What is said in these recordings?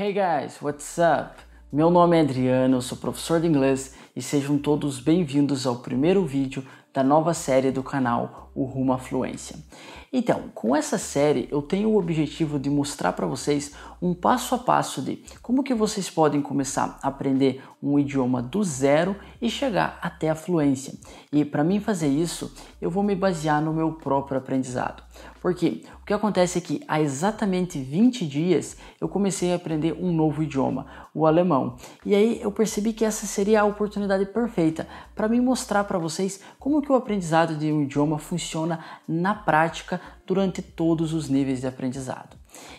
Hey guys, what's up? Meu nome é Adriano, eu sou professor de inglês e sejam todos bem-vindos ao primeiro vídeo da nova série do canal o rumo à fluência. Então, com essa série eu tenho o objetivo de mostrar para vocês um passo a passo de como que vocês podem começar a aprender um idioma do zero e chegar até a fluência. E para mim fazer isso, eu vou me basear no meu próprio aprendizado. Porque o que acontece é que há exatamente 20 dias eu comecei a aprender um novo idioma, o alemão. E aí eu percebi que essa seria a oportunidade perfeita para me mostrar para vocês como que o aprendizado de um idioma funciona funciona na prática durante todos os níveis de aprendizado.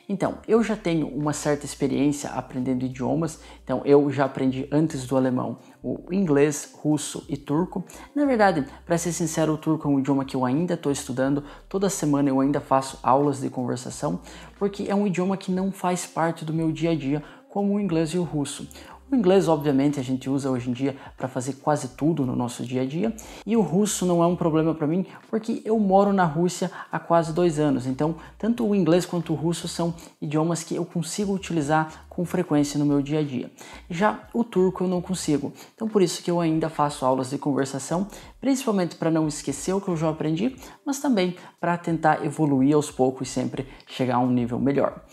Então, eu já tenho uma certa experiência aprendendo idiomas, então eu já aprendi antes do alemão o inglês, russo e turco. Na verdade, para ser sincero, o turco é um idioma que eu ainda estou estudando, toda semana eu ainda faço aulas de conversação, porque é um idioma que não faz parte do meu dia a dia, como o inglês e o russo. O inglês, obviamente, a gente usa hoje em dia para fazer quase tudo no nosso dia a dia. E o russo não é um problema para mim, porque eu moro na Rússia há quase dois anos. Então, tanto o inglês quanto o russo são idiomas que eu consigo utilizar com frequência no meu dia a dia. Já o turco eu não consigo. Então, por isso que eu ainda faço aulas de conversação, principalmente para não esquecer o que eu já aprendi, mas também para tentar evoluir aos poucos e sempre chegar a um nível melhor.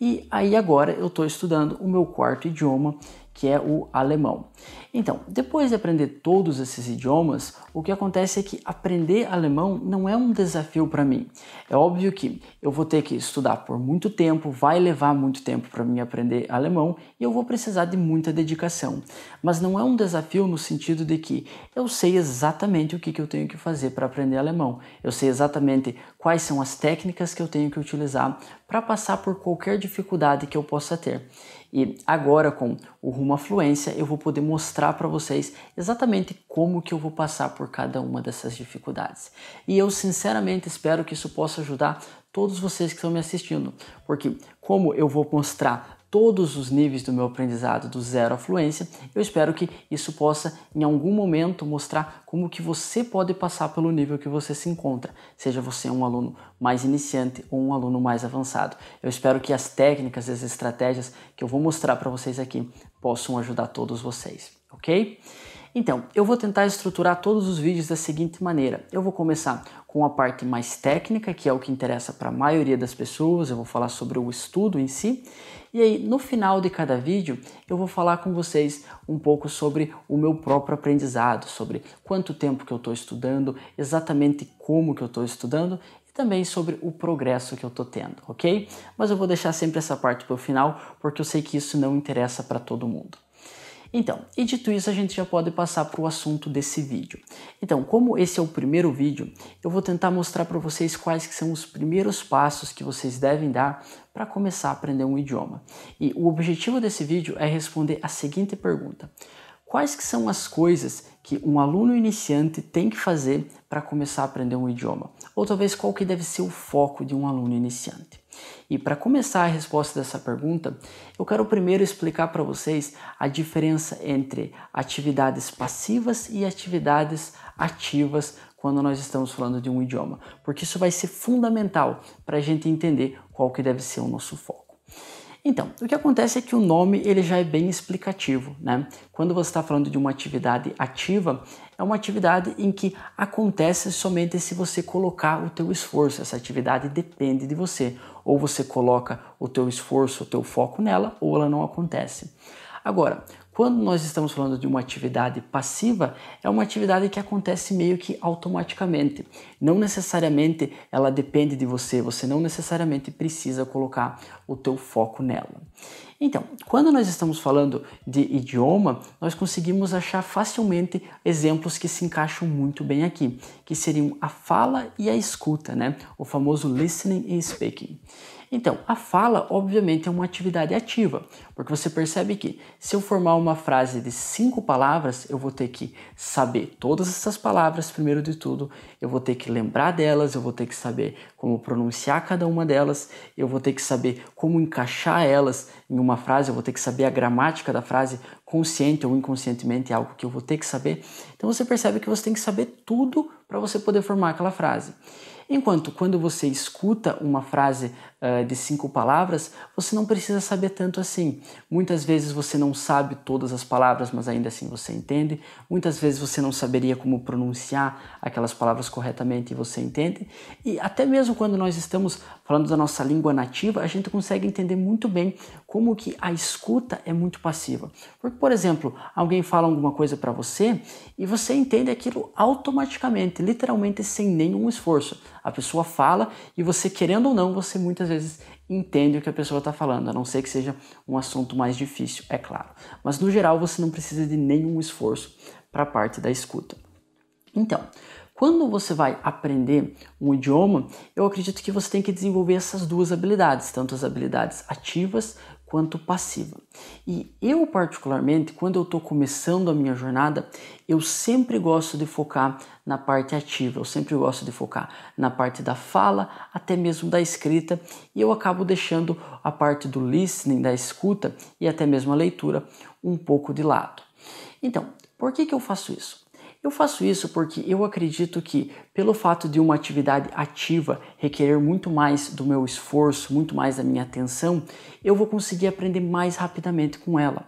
E aí agora eu estou estudando o meu quarto idioma que é o alemão. Então, depois de aprender todos esses idiomas, o que acontece é que aprender alemão não é um desafio para mim. É óbvio que eu vou ter que estudar por muito tempo, vai levar muito tempo para mim aprender alemão e eu vou precisar de muita dedicação. Mas não é um desafio no sentido de que eu sei exatamente o que, que eu tenho que fazer para aprender alemão. Eu sei exatamente quais são as técnicas que eu tenho que utilizar para passar por qualquer dificuldade que eu possa ter. E agora com o rumo à fluência, eu vou poder mostrar para vocês exatamente como que eu vou passar por cada uma dessas dificuldades. E eu sinceramente espero que isso possa ajudar todos vocês que estão me assistindo, porque como eu vou mostrar todos os níveis do meu aprendizado do zero à fluência. Eu espero que isso possa em algum momento mostrar como que você pode passar pelo nível que você se encontra, seja você um aluno mais iniciante ou um aluno mais avançado. Eu espero que as técnicas, as estratégias que eu vou mostrar para vocês aqui possam ajudar todos vocês, OK? Então, eu vou tentar estruturar todos os vídeos da seguinte maneira. Eu vou começar com a parte mais técnica, que é o que interessa para a maioria das pessoas, eu vou falar sobre o estudo em si. E aí, no final de cada vídeo, eu vou falar com vocês um pouco sobre o meu próprio aprendizado, sobre quanto tempo que eu estou estudando, exatamente como que eu estou estudando e também sobre o progresso que eu estou tendo, ok? Mas eu vou deixar sempre essa parte para o final, porque eu sei que isso não interessa para todo mundo. Então, e dito isso, a gente já pode passar para o assunto desse vídeo. Então, como esse é o primeiro vídeo, eu vou tentar mostrar para vocês quais que são os primeiros passos que vocês devem dar para começar a aprender um idioma. E o objetivo desse vídeo é responder a seguinte pergunta. Quais que são as coisas que um aluno iniciante tem que fazer para começar a aprender um idioma? Ou talvez qual que deve ser o foco de um aluno iniciante? E para começar a resposta dessa pergunta, eu quero primeiro explicar para vocês a diferença entre atividades passivas e atividades ativas quando nós estamos falando de um idioma, porque isso vai ser fundamental para a gente entender qual que deve ser o nosso foco. Então, o que acontece é que o nome ele já é bem explicativo, né? Quando você está falando de uma atividade ativa, é uma atividade em que acontece somente se você colocar o teu esforço. Essa atividade depende de você. Ou você coloca o teu esforço, o teu foco nela, ou ela não acontece. Agora, quando nós estamos falando de uma atividade passiva, é uma atividade que acontece meio que automaticamente. Não necessariamente ela depende de você, você não necessariamente precisa colocar o teu foco nela. Então, quando nós estamos falando de idioma, nós conseguimos achar facilmente exemplos que se encaixam muito bem aqui, que seriam a fala e a escuta, né? O famoso listening e speaking. Então, a fala, obviamente, é uma atividade ativa, porque você percebe que se eu formar uma frase de cinco palavras, eu vou ter que saber todas essas palavras, primeiro de tudo, eu vou ter que lembrar delas, eu vou ter que saber como pronunciar cada uma delas, eu vou ter que saber como encaixar elas em uma uma frase, eu vou ter que saber a gramática da frase, consciente ou inconscientemente, é algo que eu vou ter que saber. Então você percebe que você tem que saber tudo para você poder formar aquela frase. Enquanto quando você escuta uma frase uh, de cinco palavras, você não precisa saber tanto assim. Muitas vezes você não sabe todas as palavras, mas ainda assim você entende. Muitas vezes você não saberia como pronunciar aquelas palavras corretamente e você entende. E até mesmo quando nós estamos falando da nossa língua nativa, a gente consegue entender muito bem como que a escuta é muito passiva. Porque, por exemplo, alguém fala alguma coisa para você e você entende aquilo automaticamente, literalmente sem nenhum esforço. A pessoa fala e você, querendo ou não, você muitas vezes entende o que a pessoa está falando, a não ser que seja um assunto mais difícil, é claro. Mas no geral você não precisa de nenhum esforço para a parte da escuta. Então, quando você vai aprender um idioma, eu acredito que você tem que desenvolver essas duas habilidades, tanto as habilidades ativas quanto passiva. E eu, particularmente, quando eu estou começando a minha jornada, eu sempre gosto de focar na parte ativa, eu sempre gosto de focar na parte da fala, até mesmo da escrita, e eu acabo deixando a parte do listening, da escuta e até mesmo a leitura um pouco de lado. Então, por que, que eu faço isso? Eu faço isso porque eu acredito que, pelo fato de uma atividade ativa requerer muito mais do meu esforço, muito mais da minha atenção, eu vou conseguir aprender mais rapidamente com ela.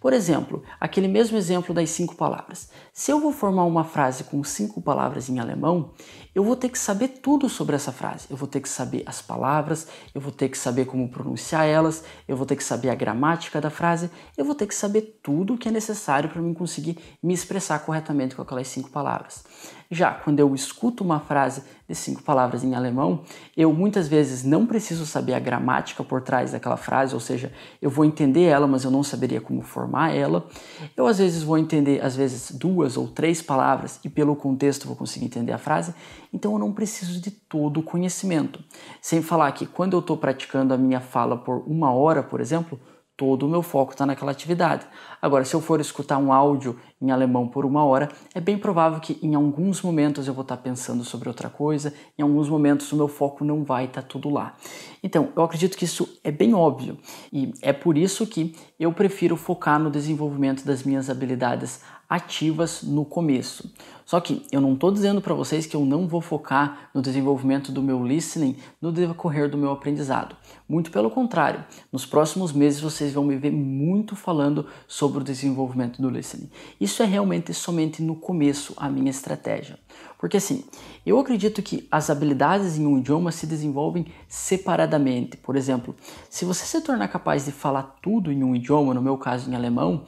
Por exemplo, aquele mesmo exemplo das cinco palavras. Se eu vou formar uma frase com cinco palavras em alemão, eu vou ter que saber tudo sobre essa frase. Eu vou ter que saber as palavras, eu vou ter que saber como pronunciar elas, eu vou ter que saber a gramática da frase, eu vou ter que saber tudo o que é necessário para mim conseguir me expressar corretamente com aquelas cinco palavras. Já quando eu escuto uma frase de cinco palavras em alemão, eu muitas vezes não preciso saber a gramática por trás daquela frase, ou seja, eu vou entender ela, mas eu não saberia como formar ela. Eu às vezes vou entender, às vezes, duas duas ou três palavras e pelo contexto vou conseguir entender a frase, então eu não preciso de todo o conhecimento. Sem falar que quando eu estou praticando a minha fala por uma hora, por exemplo, todo o meu foco está naquela atividade. Agora, se eu for escutar um áudio em alemão por uma hora, é bem provável que em alguns momentos eu vou estar tá pensando sobre outra coisa, em alguns momentos o meu foco não vai estar tá tudo lá. Então, eu acredito que isso é bem óbvio e é por isso que eu prefiro focar no desenvolvimento das minhas habilidades ativas no começo. Só que eu não estou dizendo para vocês que eu não vou focar no desenvolvimento do meu listening no decorrer do meu aprendizado. Muito pelo contrário, nos próximos meses vocês vão me ver muito falando sobre o desenvolvimento do listening. Isso é realmente somente no começo a minha estratégia. Porque assim, eu acredito que as habilidades em um idioma se desenvolvem separadamente. Por exemplo, se você se tornar capaz de falar tudo em um idioma, no meu caso em alemão,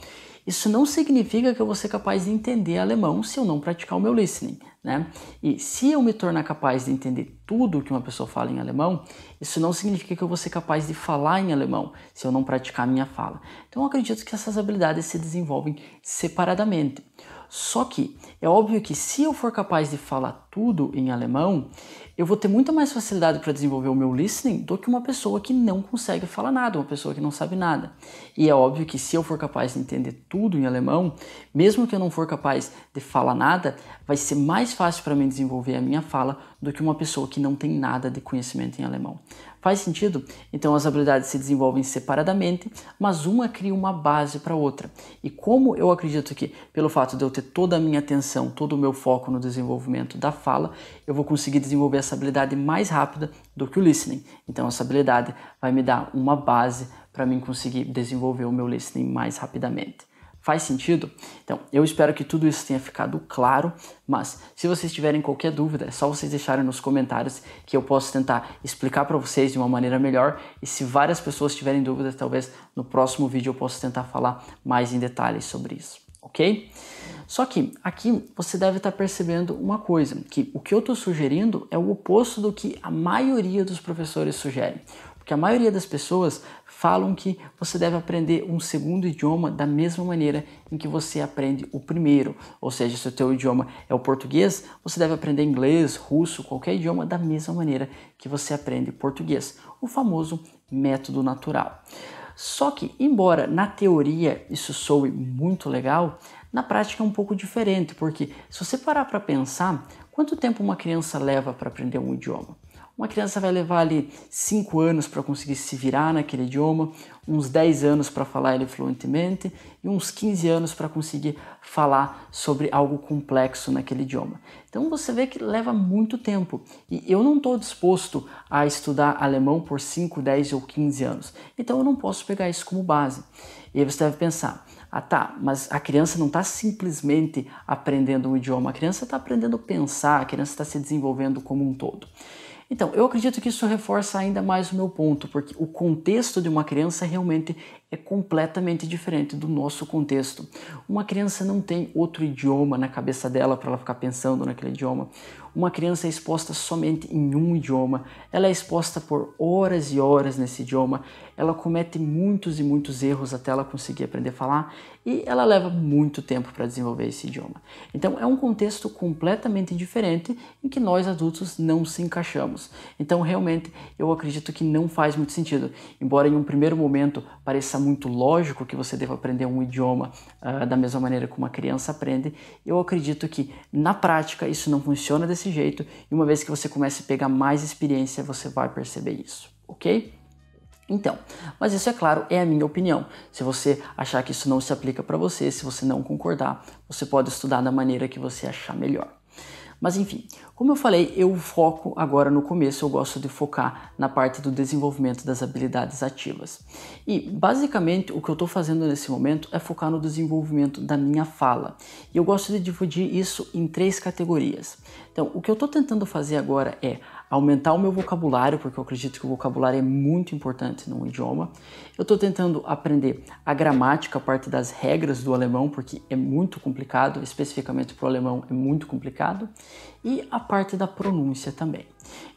isso não significa que eu vou ser capaz de entender alemão se eu não praticar o meu listening. Né? E se eu me tornar capaz de entender tudo o que uma pessoa fala em alemão, isso não significa que eu vou ser capaz de falar em alemão se eu não praticar a minha fala. Então eu acredito que essas habilidades se desenvolvem separadamente. Só que é óbvio que se eu for capaz de falar tudo em alemão, eu vou ter muita mais facilidade para desenvolver o meu listening do que uma pessoa que não consegue falar nada, uma pessoa que não sabe nada. E é óbvio que se eu for capaz de entender tudo em alemão, mesmo que eu não for capaz de falar nada, vai ser mais fácil para mim desenvolver a minha fala do que uma pessoa que não tem nada de conhecimento em alemão. Faz sentido? Então as habilidades se desenvolvem separadamente, mas uma cria uma base para outra. E como eu acredito que, pelo fato de eu ter toda a minha atenção, todo o meu foco no desenvolvimento da fala, eu vou conseguir desenvolver essa habilidade mais rápida do que o listening. Então essa habilidade vai me dar uma base para mim conseguir desenvolver o meu listening mais rapidamente. Faz sentido? Então, eu espero que tudo isso tenha ficado claro, mas se vocês tiverem qualquer dúvida, é só vocês deixarem nos comentários que eu posso tentar explicar para vocês de uma maneira melhor. E se várias pessoas tiverem dúvidas, talvez no próximo vídeo eu possa tentar falar mais em detalhes sobre isso, ok? Só que aqui você deve estar tá percebendo uma coisa, que o que eu estou sugerindo é o oposto do que a maioria dos professores sugere. Porque a maioria das pessoas falam que você deve aprender um segundo idioma da mesma maneira em que você aprende o primeiro. Ou seja, se o teu idioma é o português, você deve aprender inglês, russo, qualquer idioma da mesma maneira que você aprende português. O famoso método natural. Só que, embora na teoria isso soe muito legal, na prática é um pouco diferente, porque se você parar para pensar, quanto tempo uma criança leva para aprender um idioma? Uma criança vai levar ali 5 anos para conseguir se virar naquele idioma, uns 10 anos para falar ele fluentemente e uns 15 anos para conseguir falar sobre algo complexo naquele idioma. Então você vê que leva muito tempo e eu não estou disposto a estudar alemão por 5, 10 ou 15 anos, então eu não posso pegar isso como base. E aí você deve pensar, ah tá, mas a criança não está simplesmente aprendendo um idioma, a criança está aprendendo a pensar, a criança está se desenvolvendo como um todo. Então, eu acredito que isso reforça ainda mais o meu ponto, porque o contexto de uma criança realmente é completamente diferente do nosso contexto. Uma criança não tem outro idioma na cabeça dela para ela ficar pensando naquele idioma. Uma criança é exposta somente em um idioma, ela é exposta por horas e horas nesse idioma, ela comete muitos e muitos erros até ela conseguir aprender a falar e ela leva muito tempo para desenvolver esse idioma. Então é um contexto completamente diferente em que nós adultos não se encaixamos. Então realmente eu acredito que não faz muito sentido, embora em um primeiro momento pareça muito lógico que você deva aprender um idioma uh, da mesma maneira que uma criança aprende, eu acredito que na prática isso não funciona desse desse jeito, e uma vez que você comece a pegar mais experiência, você vai perceber isso, ok? Então, mas isso é claro, é a minha opinião. Se você achar que isso não se aplica para você, se você não concordar, você pode estudar da maneira que você achar melhor. Mas enfim, como eu falei, eu foco agora no começo, eu gosto de focar na parte do desenvolvimento das habilidades ativas. E basicamente o que eu estou fazendo nesse momento é focar no desenvolvimento da minha fala. E eu gosto de dividir isso em três categorias. Então, o que eu estou tentando fazer agora é aumentar o meu vocabulário, porque eu acredito que o vocabulário é muito importante num idioma. Eu estou tentando aprender a gramática, a parte das regras do alemão, porque é muito complicado, especificamente para o alemão é muito complicado, e a parte da pronúncia também.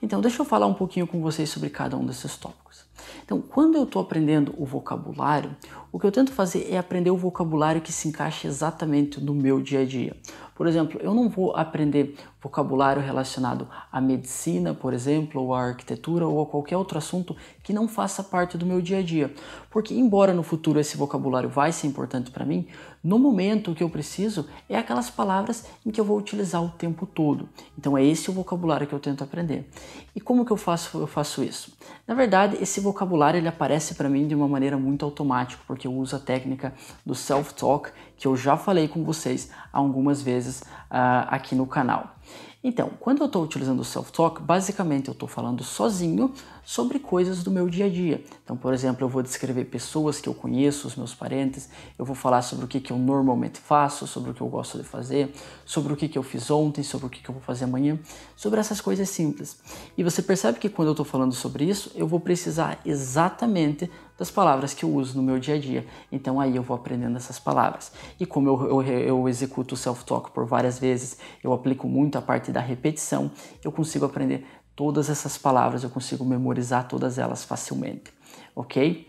Então, deixa eu falar um pouquinho com vocês sobre cada um desses tópicos. Então, quando eu estou aprendendo o vocabulário, o que eu tento fazer é aprender o vocabulário que se encaixa exatamente no meu dia a dia. Por exemplo, eu não vou aprender vocabulário relacionado à medicina, por exemplo, ou à arquitetura ou a qualquer outro assunto que não faça parte do meu dia a dia. Porque embora no futuro esse vocabulário vai ser importante para mim, no momento, o que eu preciso é aquelas palavras em que eu vou utilizar o tempo todo. Então, é esse o vocabulário que eu tento aprender. E como que eu faço, eu faço isso? Na verdade, esse vocabulário ele aparece para mim de uma maneira muito automática, porque eu uso a técnica do self-talk, que eu já falei com vocês algumas vezes uh, aqui no canal. Então, quando eu estou utilizando o self-talk, basicamente eu estou falando sozinho sobre coisas do meu dia a dia. Então, por exemplo, eu vou descrever pessoas que eu conheço, os meus parentes, eu vou falar sobre o que, que eu normalmente faço, sobre o que eu gosto de fazer, sobre o que, que eu fiz ontem, sobre o que, que eu vou fazer amanhã, sobre essas coisas simples. E você percebe que quando eu estou falando sobre isso, eu vou precisar exatamente das palavras que eu uso no meu dia a dia. Então aí eu vou aprendendo essas palavras. E como eu, eu, eu executo o self-talk por várias vezes, eu aplico muito a parte da repetição, eu consigo aprender Todas essas palavras eu consigo memorizar todas elas facilmente, ok?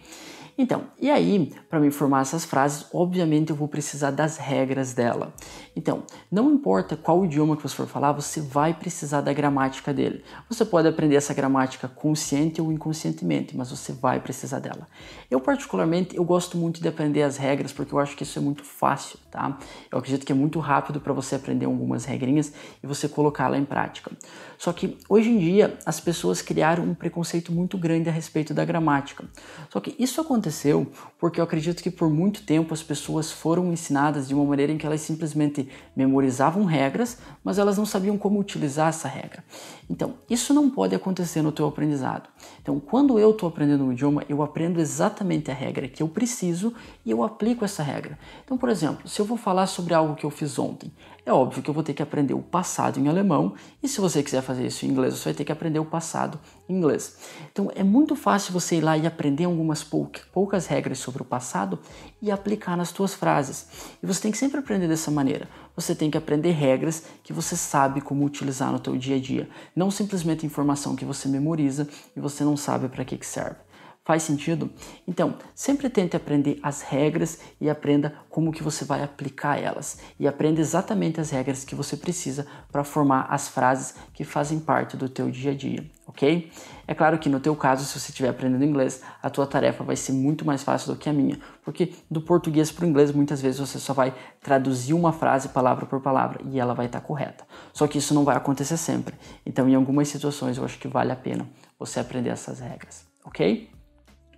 Então, e aí, para me formar essas frases, obviamente eu vou precisar das regras dela. Então, não importa qual idioma que você for falar, você vai precisar da gramática dele. Você pode aprender essa gramática consciente ou inconscientemente, mas você vai precisar dela. Eu particularmente, eu gosto muito de aprender as regras porque eu acho que isso é muito fácil, tá? Eu acredito que é muito rápido para você aprender algumas regrinhas e você colocá-la em prática. Só que hoje em dia as pessoas criaram um preconceito muito grande a respeito da gramática. Só que isso acontece aconteceu porque eu acredito que por muito tempo as pessoas foram ensinadas de uma maneira em que elas simplesmente memorizavam regras, mas elas não sabiam como utilizar essa regra. Então, isso não pode acontecer no teu aprendizado. Então, quando eu estou aprendendo um idioma, eu aprendo exatamente a regra que eu preciso e eu aplico essa regra. Então, por exemplo, se eu vou falar sobre algo que eu fiz ontem, é óbvio que eu vou ter que aprender o passado em alemão, e se você quiser fazer isso em inglês, você vai ter que aprender o passado em inglês. Então é muito fácil você ir lá e aprender algumas poucas regras sobre o passado e aplicar nas suas frases. E você tem que sempre aprender dessa maneira. Você tem que aprender regras que você sabe como utilizar no teu dia a dia, não simplesmente informação que você memoriza e você não sabe para que, que serve. Faz sentido? Então, sempre tente aprender as regras e aprenda como que você vai aplicar elas e aprenda exatamente as regras que você precisa para formar as frases que fazem parte do teu dia a dia, ok? É claro que no teu caso, se você estiver aprendendo inglês, a tua tarefa vai ser muito mais fácil do que a minha, porque do português para o inglês muitas vezes você só vai traduzir uma frase palavra por palavra e ela vai estar tá correta. Só que isso não vai acontecer sempre. Então, em algumas situações, eu acho que vale a pena você aprender essas regras, ok?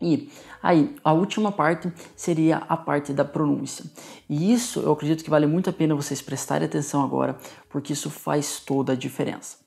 E aí, a última parte seria a parte da pronúncia. E isso eu acredito que vale muito a pena vocês prestarem atenção agora, porque isso faz toda a diferença.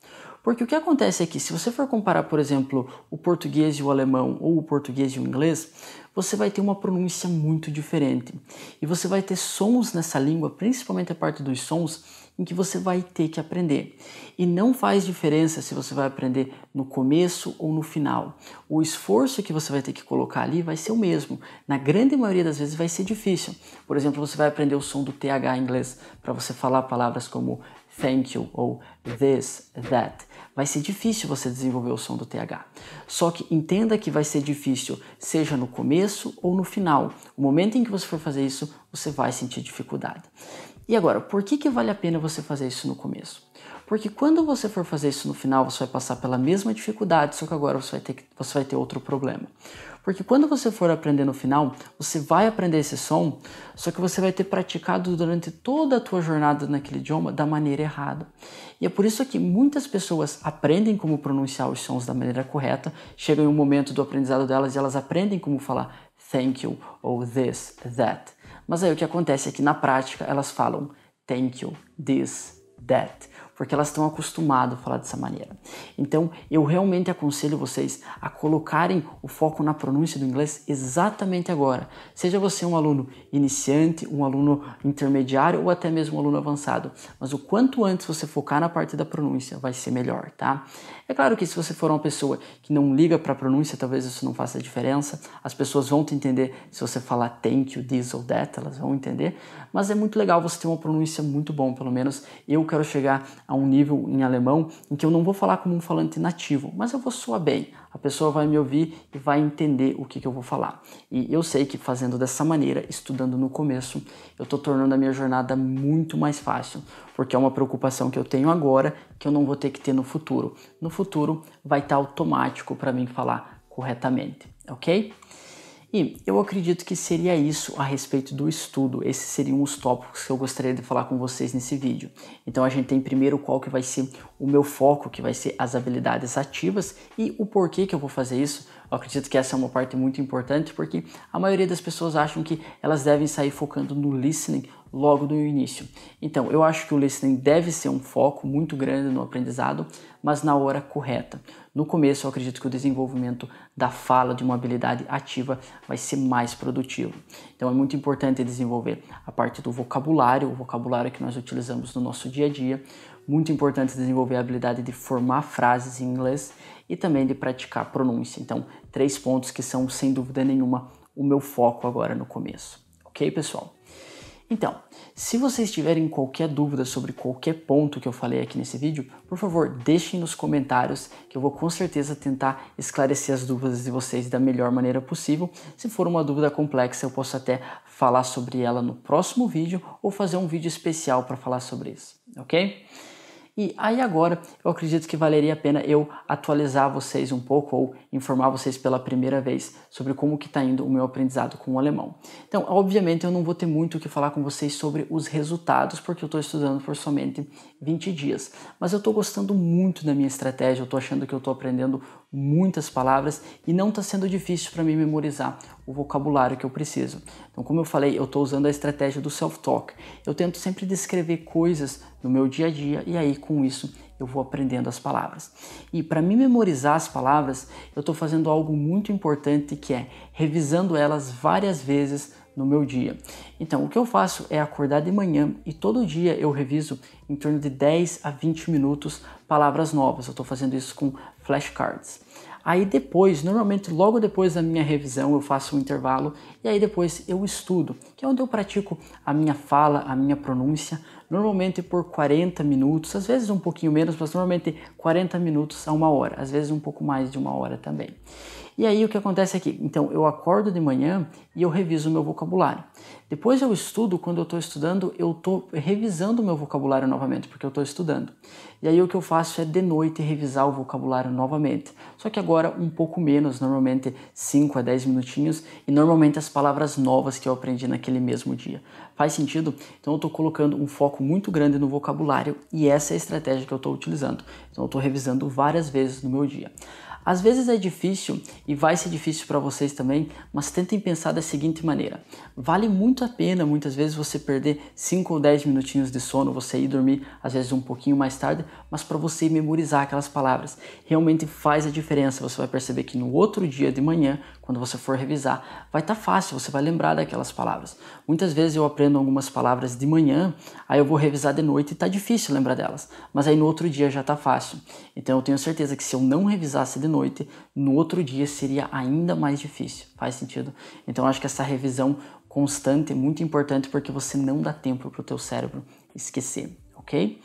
Porque o que acontece é que, se você for comparar, por exemplo, o português e o alemão, ou o português e o inglês, você vai ter uma pronúncia muito diferente. E você vai ter sons nessa língua, principalmente a parte dos sons, em que você vai ter que aprender. E não faz diferença se você vai aprender no começo ou no final. O esforço que você vai ter que colocar ali vai ser o mesmo. Na grande maioria das vezes vai ser difícil. Por exemplo, você vai aprender o som do TH em inglês para você falar palavras como thank you ou this, that. Vai ser difícil você desenvolver o som do TH. Só que entenda que vai ser difícil, seja no começo ou no final. O momento em que você for fazer isso, você vai sentir dificuldade. E agora, por que, que vale a pena você fazer isso no começo? Porque quando você for fazer isso no final, você vai passar pela mesma dificuldade, só que agora você vai ter, você vai ter outro problema. Porque quando você for aprender no final, você vai aprender esse som, só que você vai ter praticado durante toda a tua jornada naquele idioma da maneira errada. E é por isso que muitas pessoas aprendem como pronunciar os sons da maneira correta, chegam em um momento do aprendizado delas e elas aprendem como falar thank you ou this, that mas aí o que acontece é que na prática elas falam thank you, this, that porque elas estão acostumadas a falar dessa maneira. Então, eu realmente aconselho vocês a colocarem o foco na pronúncia do inglês exatamente agora. Seja você um aluno iniciante, um aluno intermediário ou até mesmo um aluno avançado, mas o quanto antes você focar na parte da pronúncia, vai ser melhor, tá? É claro que se você for uma pessoa que não liga para a pronúncia, talvez isso não faça diferença. As pessoas vão te entender se você falar thank you, this ou that, elas vão entender, mas é muito legal você ter uma pronúncia muito bom, pelo menos eu quero chegar a um nível em alemão em que eu não vou falar como um falante nativo, mas eu vou soar bem. A pessoa vai me ouvir e vai entender o que, que eu vou falar. E eu sei que fazendo dessa maneira, estudando no começo, eu estou tornando a minha jornada muito mais fácil, porque é uma preocupação que eu tenho agora que eu não vou ter que ter no futuro. No futuro vai estar tá automático para mim falar corretamente, ok? E eu acredito que seria isso a respeito do estudo. Esses seriam os tópicos que eu gostaria de falar com vocês nesse vídeo. Então a gente tem primeiro qual que vai ser o meu foco, que vai ser as habilidades ativas e o porquê que eu vou fazer isso eu acredito que essa é uma parte muito importante porque a maioria das pessoas acham que elas devem sair focando no listening logo no início. Então, eu acho que o listening deve ser um foco muito grande no aprendizado, mas na hora correta. No começo, eu acredito que o desenvolvimento da fala de uma habilidade ativa vai ser mais produtivo. Então, é muito importante desenvolver a parte do vocabulário, o vocabulário que nós utilizamos no nosso dia a dia, muito importante desenvolver a habilidade de formar frases em inglês e também de praticar pronúncia. Então, três pontos que são, sem dúvida nenhuma, o meu foco agora no começo. Ok, pessoal? Então, se vocês tiverem qualquer dúvida sobre qualquer ponto que eu falei aqui nesse vídeo, por favor, deixem nos comentários que eu vou com certeza tentar esclarecer as dúvidas de vocês da melhor maneira possível. Se for uma dúvida complexa, eu posso até falar sobre ela no próximo vídeo ou fazer um vídeo especial para falar sobre isso, ok? E aí agora eu acredito que valeria a pena eu atualizar vocês um pouco ou informar vocês pela primeira vez sobre como que está indo o meu aprendizado com o alemão. Então, obviamente eu não vou ter muito o que falar com vocês sobre os resultados porque eu estou estudando por somente 20 dias, mas eu estou gostando muito da minha estratégia, eu estou achando que eu estou aprendendo muitas palavras e não está sendo difícil para mim memorizar o vocabulário que eu preciso. Então, como eu falei, eu estou usando a estratégia do self-talk. Eu tento sempre descrever coisas no meu dia a dia e aí com isso eu vou aprendendo as palavras. E para me memorizar as palavras, eu estou fazendo algo muito importante que é revisando elas várias vezes no meu dia. Então, o que eu faço é acordar de manhã e todo dia eu reviso em torno de 10 a 20 minutos palavras novas. Eu estou fazendo isso com flashcards. Aí depois, normalmente logo depois da minha revisão, eu faço um intervalo e aí depois eu estudo, que é onde eu pratico a minha fala, a minha pronúncia, normalmente por 40 minutos, às vezes um pouquinho menos, mas normalmente 40 minutos a uma hora, às vezes um pouco mais de uma hora também. E aí o que acontece aqui? É então eu acordo de manhã e eu reviso o meu vocabulário. Depois eu estudo, quando eu estou estudando, eu estou revisando o meu vocabulário novamente, porque eu estou estudando. E aí o que eu faço é de noite revisar o vocabulário novamente. Só que agora um pouco menos, normalmente 5 a 10 minutinhos, e normalmente as palavras novas que eu aprendi naquele mesmo dia. Faz sentido? Então eu estou colocando um foco muito grande no vocabulário e essa é a estratégia que eu estou utilizando. Então eu estou revisando várias vezes no meu dia. Às vezes é difícil e vai ser difícil para vocês também, mas tentem pensar da seguinte maneira: vale muito a pena muitas vezes você perder 5 ou 10 minutinhos de sono, você ir dormir às vezes um pouquinho mais tarde, mas para você memorizar aquelas palavras. Realmente faz a diferença. Você vai perceber que no outro dia de manhã, quando você for revisar, vai estar tá fácil, você vai lembrar daquelas palavras. Muitas vezes eu aprendo algumas palavras de manhã, aí eu vou revisar de noite e tá difícil lembrar delas, mas aí no outro dia já tá fácil. Então eu tenho certeza que se eu não revisasse de noite, noite, no outro dia seria ainda mais difícil. Faz sentido? Então acho que essa revisão constante é muito importante porque você não dá tempo para o teu cérebro esquecer, ok?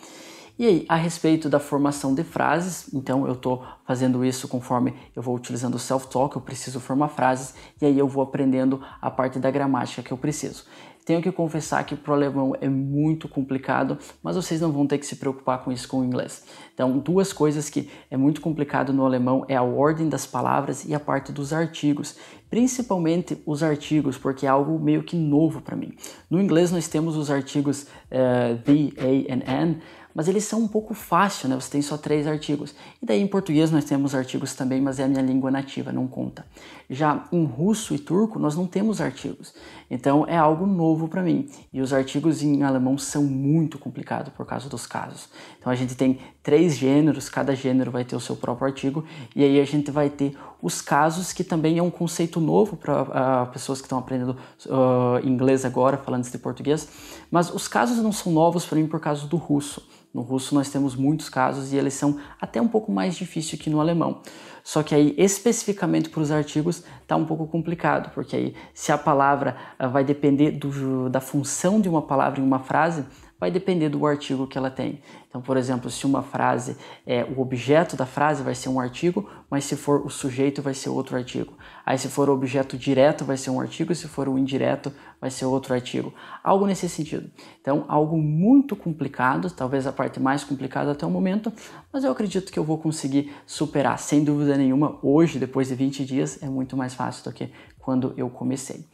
E aí, a respeito da formação de frases, então eu estou fazendo isso conforme eu vou utilizando o self-talk, eu preciso formar frases, e aí eu vou aprendendo a parte da gramática que eu preciso. Tenho que confessar que para o alemão é muito complicado, mas vocês não vão ter que se preocupar com isso com o inglês. Então, duas coisas que é muito complicado no alemão é a ordem das palavras e a parte dos artigos, principalmente os artigos, porque é algo meio que novo para mim. No inglês nós temos os artigos uh, eh, the, a and an, mas eles são um pouco fácil, né? Você tem só três artigos. E daí em português nós temos artigos também, mas é a minha língua nativa, não conta. Já em russo e turco nós não temos artigos. Então é algo novo para mim. E os artigos em alemão são muito complicados por causa dos casos. Então a gente tem três gêneros, cada gênero vai ter o seu próprio artigo, e aí a gente vai ter os casos, que também é um conceito novo para uh, pessoas que estão aprendendo uh, inglês agora, falando de português, mas os casos não são novos para mim por causa do russo. No russo nós temos muitos casos e eles são até um pouco mais difíceis que no alemão. Só que aí especificamente para os artigos está um pouco complicado, porque aí se a palavra ah, vai depender do, da função de uma palavra em uma frase, vai depender do artigo que ela tem. Então, por exemplo, se uma frase é o objeto da frase vai ser um artigo, mas se for o sujeito vai ser outro artigo. Aí se for o objeto direto vai ser um artigo, se for o indireto vai ser outro artigo. Algo nesse sentido. Então, algo muito complicado, talvez a parte mais complicada até o momento, mas eu acredito que eu vou conseguir superar, sem dúvida nenhuma. Hoje, depois de 20 dias, é muito mais fácil do que quando eu comecei.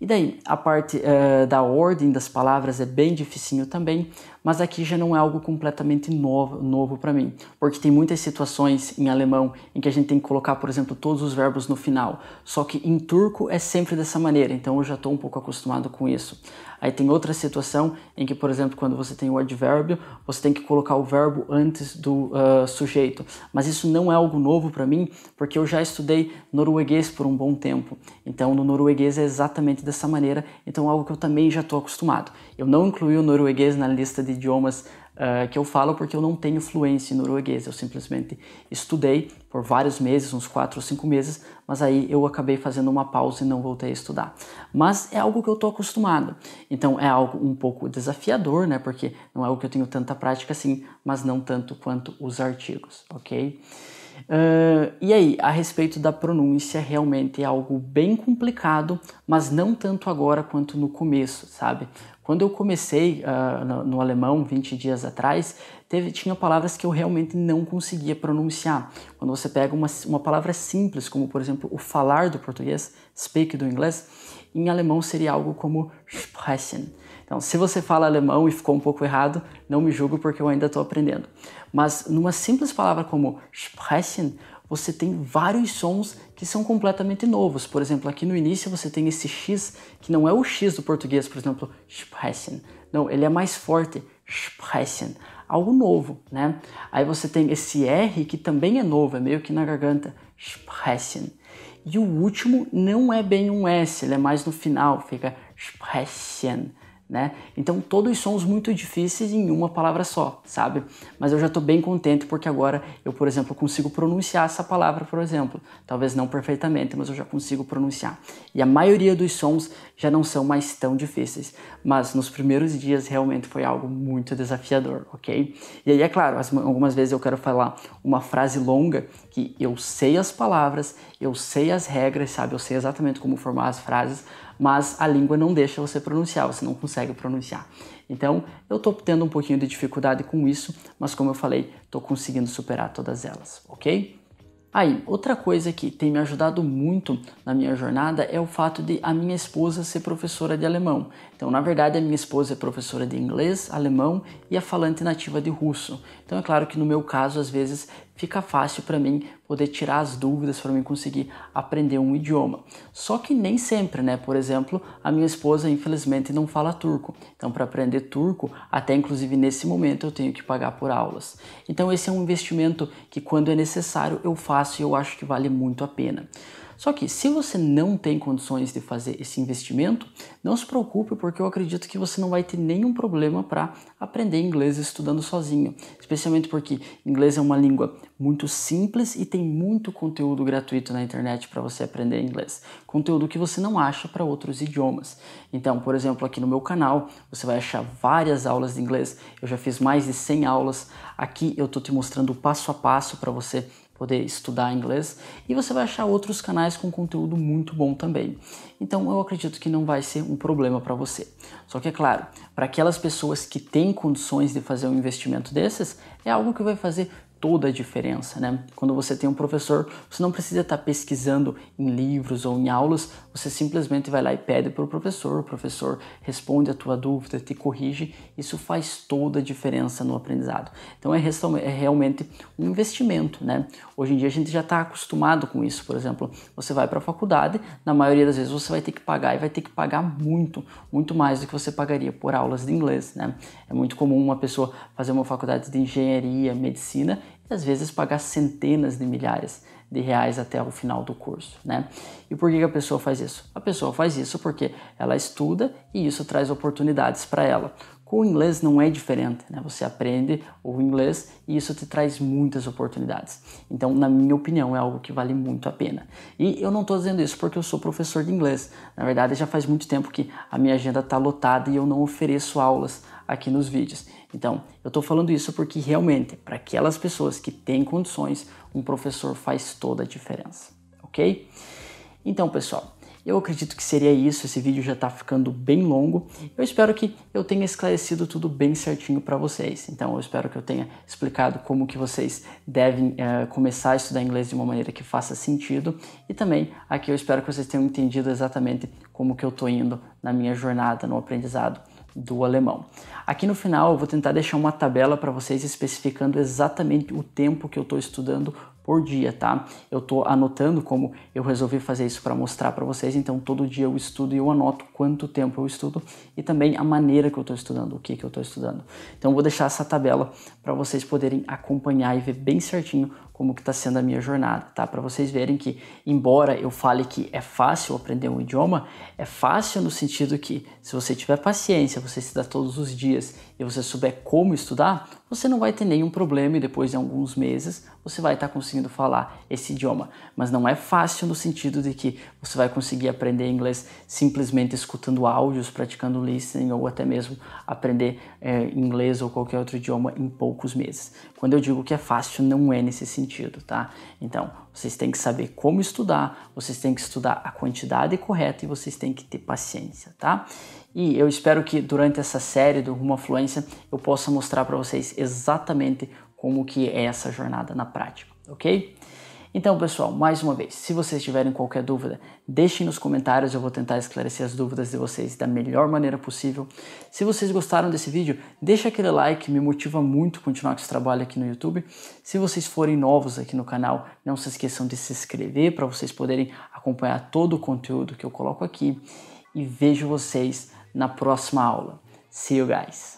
E daí, a parte uh, da ordem das palavras é bem dificinho também, mas aqui já não é algo completamente novo, novo para mim, porque tem muitas situações em alemão em que a gente tem que colocar, por exemplo, todos os verbos no final, só que em turco é sempre dessa maneira, então eu já estou um pouco acostumado com isso. Aí tem outra situação em que, por exemplo, quando você tem o advérbio, você tem que colocar o verbo antes do uh, sujeito. Mas isso não é algo novo para mim, porque eu já estudei norueguês por um bom tempo. Então, no norueguês é exatamente dessa maneira, então é algo que eu também já estou acostumado. Eu não incluí o norueguês na lista de idiomas uh, que eu falo porque eu não tenho fluência em norueguês. Eu simplesmente estudei por vários meses, uns 4 ou 5 meses, mas aí eu acabei fazendo uma pausa e não voltei a estudar. Mas é algo que eu estou acostumado. Então é algo um pouco desafiador, né? Porque não é algo que eu tenho tanta prática assim, mas não tanto quanto os artigos, ok? Uh, e aí, a respeito da pronúncia, é realmente é algo bem complicado, mas não tanto agora quanto no começo, sabe? Quando eu comecei uh, no, no, alemão 20 dias atrás, teve, tinha palavras que eu realmente não conseguia pronunciar. Quando você pega uma, uma palavra simples, como por exemplo o falar do português, speak do inglês, em alemão seria algo como sprechen. Então, se você fala alemão e ficou um pouco errado, não me julgo porque eu ainda estou aprendendo. Mas numa simples palavra como sprechen, você tem vários sons que são completamente novos. Por exemplo, aqui no início você tem esse X, que não é o X do português, por exemplo, sprechen. Não, ele é mais forte, sprechen. Algo novo, né? Aí você tem esse R, que também é novo, é meio que na garganta, sprechen. E o último não é bem um S, ele é mais no final, fica sprechen né? Então todos sons muito difíceis em uma palavra só, sabe? Mas eu já estou bem contente porque agora eu, por exemplo, consigo pronunciar essa palavra, por exemplo. Talvez não perfeitamente, mas eu já consigo pronunciar. E a maioria dos sons já não são mais tão difíceis. Mas nos primeiros dias realmente foi algo muito desafiador, ok? E aí é claro, algumas vezes eu quero falar uma frase longa que eu sei as palavras, eu sei as regras, sabe? Eu sei exatamente como formar as frases, mas a língua não deixa você pronunciar, você não consegue pronunciar. Então, eu tô tendo um pouquinho de dificuldade com isso, mas como eu falei, tô conseguindo superar todas elas, ok? Aí, outra coisa que tem me ajudado muito na minha jornada é o fato de a minha esposa ser professora de alemão. Então, na verdade, a minha esposa é professora de inglês, alemão e é falante nativa de russo. Então, é claro que no meu caso, às vezes, fica fácil para mim poder tirar as dúvidas, para mim conseguir aprender um idioma. Só que nem sempre, né? Por exemplo, a minha esposa infelizmente não fala turco. Então, para aprender turco, até inclusive nesse momento eu tenho que pagar por aulas. Então, esse é um investimento que quando é necessário eu faço e eu acho que vale muito a pena. Só que se você não tem condições de fazer esse investimento, não se preocupe, porque eu acredito que você não vai ter nenhum problema para aprender inglês estudando sozinho, especialmente porque inglês é uma língua muito simples e tem muito conteúdo gratuito na internet para você aprender inglês. Conteúdo que você não acha para outros idiomas. Então, por exemplo, aqui no meu canal você vai achar várias aulas de inglês. Eu já fiz mais de 100 aulas. Aqui eu estou te mostrando passo a passo para você poder estudar inglês e você vai achar outros canais com conteúdo muito bom também. Então eu acredito que não vai ser um problema para você. Só que é claro, para aquelas pessoas que têm condições de fazer um investimento desses, é algo que vai fazer toda a diferença, né? Quando você tem um professor, você não precisa estar pesquisando em livros ou em aulas, você simplesmente vai lá e pede para o professor, o professor responde a tua dúvida, te corrige, isso faz toda a diferença no aprendizado. Então é, é realmente um investimento, né? Hoje em dia a gente já está acostumado com isso, por exemplo, você vai para a faculdade, na maioria das vezes você vai ter que pagar e vai ter que pagar muito, muito mais do que você pagaria por aulas de inglês, né? É muito comum uma pessoa fazer uma faculdade de engenharia, medicina e às vezes pagar centenas de milhares de reais até o final do curso, né? E por que a pessoa faz isso? A pessoa faz isso porque ela estuda e isso traz oportunidades para ela. Com o inglês não é diferente, né? Você aprende o inglês e isso te traz muitas oportunidades. Então, na minha opinião, é algo que vale muito a pena. E eu não estou dizendo isso porque eu sou professor de inglês. Na verdade, já faz muito tempo que a minha agenda está lotada e eu não ofereço aulas aqui nos vídeos. Então, eu estou falando isso porque realmente, para aquelas pessoas que têm condições, um professor faz toda a diferença, ok? Então, pessoal, eu acredito que seria isso. Esse vídeo já está ficando bem longo. Eu espero que eu tenha esclarecido tudo bem certinho para vocês. Então, eu espero que eu tenha explicado como que vocês devem uh, começar a estudar inglês de uma maneira que faça sentido. E também aqui eu espero que vocês tenham entendido exatamente como que eu estou indo na minha jornada no aprendizado do alemão. Aqui no final eu vou tentar deixar uma tabela para vocês especificando exatamente o tempo que eu estou estudando por dia, tá? Eu estou anotando como eu resolvi fazer isso para mostrar para vocês, então todo dia eu estudo e eu anoto quanto tempo eu estudo e também a maneira que eu estou estudando, o que, que eu estou estudando. Então eu vou deixar essa tabela para vocês poderem acompanhar e ver bem certinho como que está sendo a minha jornada, tá? Para vocês verem que, embora eu fale que é fácil aprender um idioma, é fácil no sentido que, se você tiver paciência, você estudar todos os dias e você souber como estudar, você não vai ter nenhum problema e depois de alguns meses você vai estar tá conseguindo falar esse idioma. Mas não é fácil no sentido de que você vai conseguir aprender inglês simplesmente escutando áudios, praticando listening ou até mesmo aprender é, inglês ou qualquer outro idioma em poucos meses. Quando eu digo que é fácil, não é nesse sentido sentido, tá? Então, vocês têm que saber como estudar, vocês têm que estudar a quantidade correta e vocês têm que ter paciência, tá? E eu espero que durante essa série do Rumo à Fluência eu possa mostrar para vocês exatamente como que é essa jornada na prática, ok? Então, pessoal, mais uma vez, se vocês tiverem qualquer dúvida, deixem nos comentários, eu vou tentar esclarecer as dúvidas de vocês da melhor maneira possível. Se vocês gostaram desse vídeo, deixa aquele like, me motiva muito continuar com esse trabalho aqui no YouTube. Se vocês forem novos aqui no canal, não se esqueçam de se inscrever para vocês poderem acompanhar todo o conteúdo que eu coloco aqui. E vejo vocês na próxima aula. See you guys!